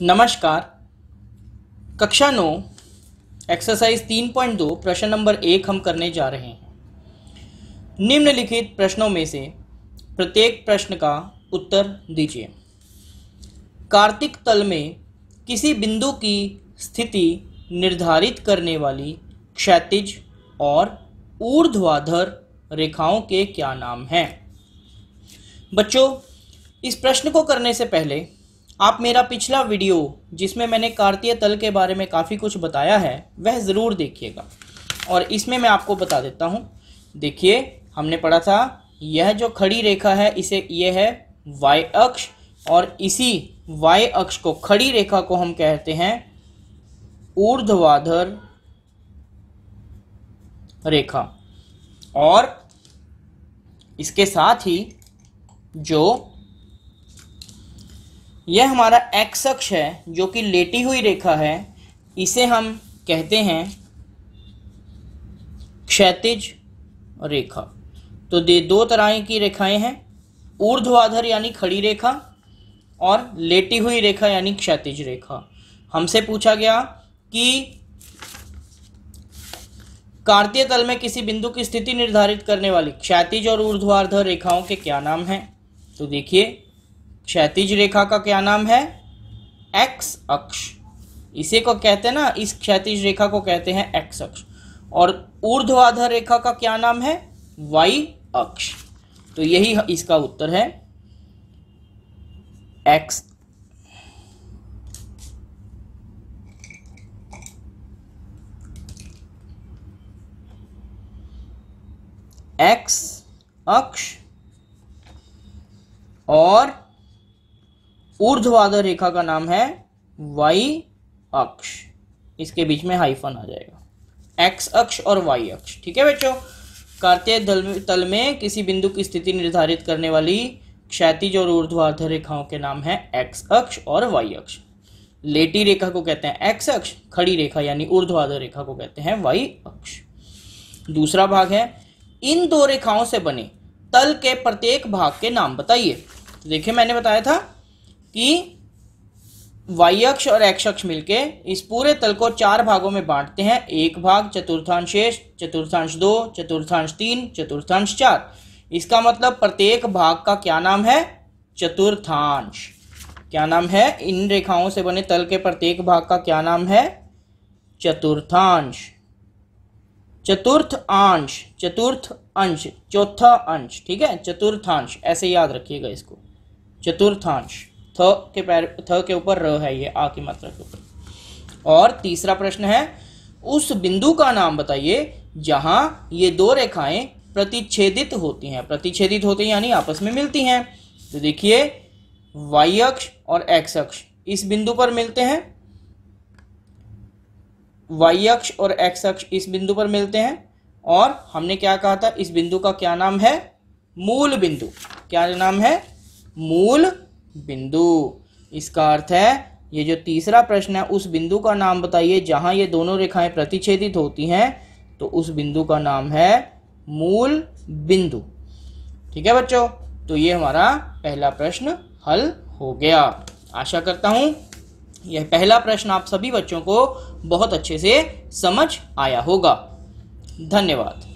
नमस्कार कक्षा नौ एक्सरसाइज तीन पॉइंट दो प्रश्न नंबर एक हम करने जा रहे हैं निम्नलिखित प्रश्नों में से प्रत्येक प्रश्न का उत्तर दीजिए कार्तिक तल में किसी बिंदु की स्थिति निर्धारित करने वाली क्षैतिज और ऊर्ध्वाधर रेखाओं के क्या नाम हैं बच्चों इस प्रश्न को करने से पहले आप मेरा पिछला वीडियो जिसमें मैंने कार्तीय तल के बारे में काफ़ी कुछ बताया है वह ज़रूर देखिएगा और इसमें मैं आपको बता देता हूँ देखिए हमने पढ़ा था यह जो खड़ी रेखा है इसे यह है वाई अक्ष और इसी वाई अक्ष को खड़ी रेखा को हम कहते हैं ऊर्ध्वाधर रेखा और इसके साथ ही जो यह हमारा एक्स अक्ष है जो कि लेटी हुई रेखा है इसे हम कहते हैं क्षैतिज रेखा तो दे दो तरह की रेखाएं हैं ऊर्ध्वाधर यानी खड़ी रेखा और लेटी हुई रेखा यानी क्षैतिज रेखा हमसे पूछा गया कि कार्तीय तल में किसी बिंदु की स्थिति निर्धारित करने वाली क्षैतिज और ऊर्ध्वाधर रेखाओं के क्या नाम हैं तो देखिए क्षैतिज रेखा का क्या नाम है एक्स अक्ष इसे को कहते हैं ना इस क्षैतिज रेखा को कहते हैं एक्स अक्ष और ऊर्ध्वाधर रेखा का क्या नाम है वाई अक्ष तो यही इसका उत्तर है एक्स एक्स अक्ष और ऊर्ध्वाधर रेखा का नाम है वाई अक्ष इसके बीच में हाइफन आ जाएगा एक्स अक्ष और वाई अक्ष ठीक है बच्चों कार्तीय तल में किसी बिंदु की स्थिति निर्धारित करने वाली क्षैतिज और ऊर्ध्वाधर रेखाओं के नाम है एक्स अक्ष और वाई अक्ष लेटी रेखा को कहते हैं एक्स अक्ष खड़ी रेखा यानी ऊर्ध्वाधर रेखा को कहते हैं वाई अक्ष दूसरा भाग है इन दो रेखाओं से बने तल के प्रत्येक भाग के नाम बताइए तो देखिए मैंने बताया था कि वाई अक्ष और एक्स अक्ष मिलके इस पूरे तल को चार भागों में बांटते हैं एक भाग चतुर्थांश शेष चतुर्थांश दो चतुर्थांश तीन चतुर्थांश चार इसका मतलब प्रत्येक भाग का क्या नाम है चतुर्थांश क्या नाम है इन रेखाओं से बने तल के प्रत्येक भाग का क्या नाम है चतुर्थांश चतुर्थ अंश चतुर्थ अंश चौथा अंश ठीक है चतुर्थांश ऐसे याद रखिएगा इसको चतुर्थांश थ के पैर थ के ऊपर र है ये आ की मात्रा के ऊपर और तीसरा प्रश्न है उस बिंदु का नाम बताइए जहां ये दो रेखाएं प्रतिच्छेदित होती हैं प्रतिच्छेदित होती हैं यानी आपस में मिलती हैं तो देखिए वाई अक्ष और एक्स अक्ष इस बिंदु पर मिलते हैं वाई अक्ष और एक्स अक्ष इस बिंदु पर मिलते हैं और हमने क्या कहा था इस बिंदु का क्या नाम है मूल बिंदु क्या नाम है मूल बिंदु इसका अर्थ है ये जो तीसरा प्रश्न है उस बिंदु का नाम बताइए जहां ये दोनों रेखाएं प्रतिच्छेदित होती हैं तो उस बिंदु का नाम है मूल बिंदु ठीक है बच्चों तो ये हमारा पहला प्रश्न हल हो गया आशा करता हूं यह पहला प्रश्न आप सभी बच्चों को बहुत अच्छे से समझ आया होगा धन्यवाद